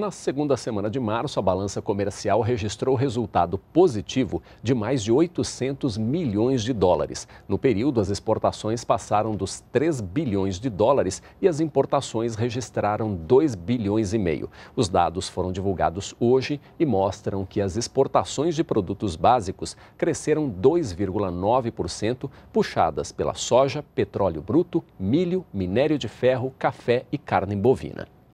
Na segunda semana de março, a balança comercial registrou resultado positivo de mais de 800 milhões de dólares. No período, as exportações passaram dos 3 bilhões de dólares e as importações registraram 2 bilhões e meio. Os dados foram divulgados hoje e mostram que as exportações de produtos básicos cresceram 2,9%, puxadas pela soja, petróleo bruto, milho, minério de ferro, café e carne bovina.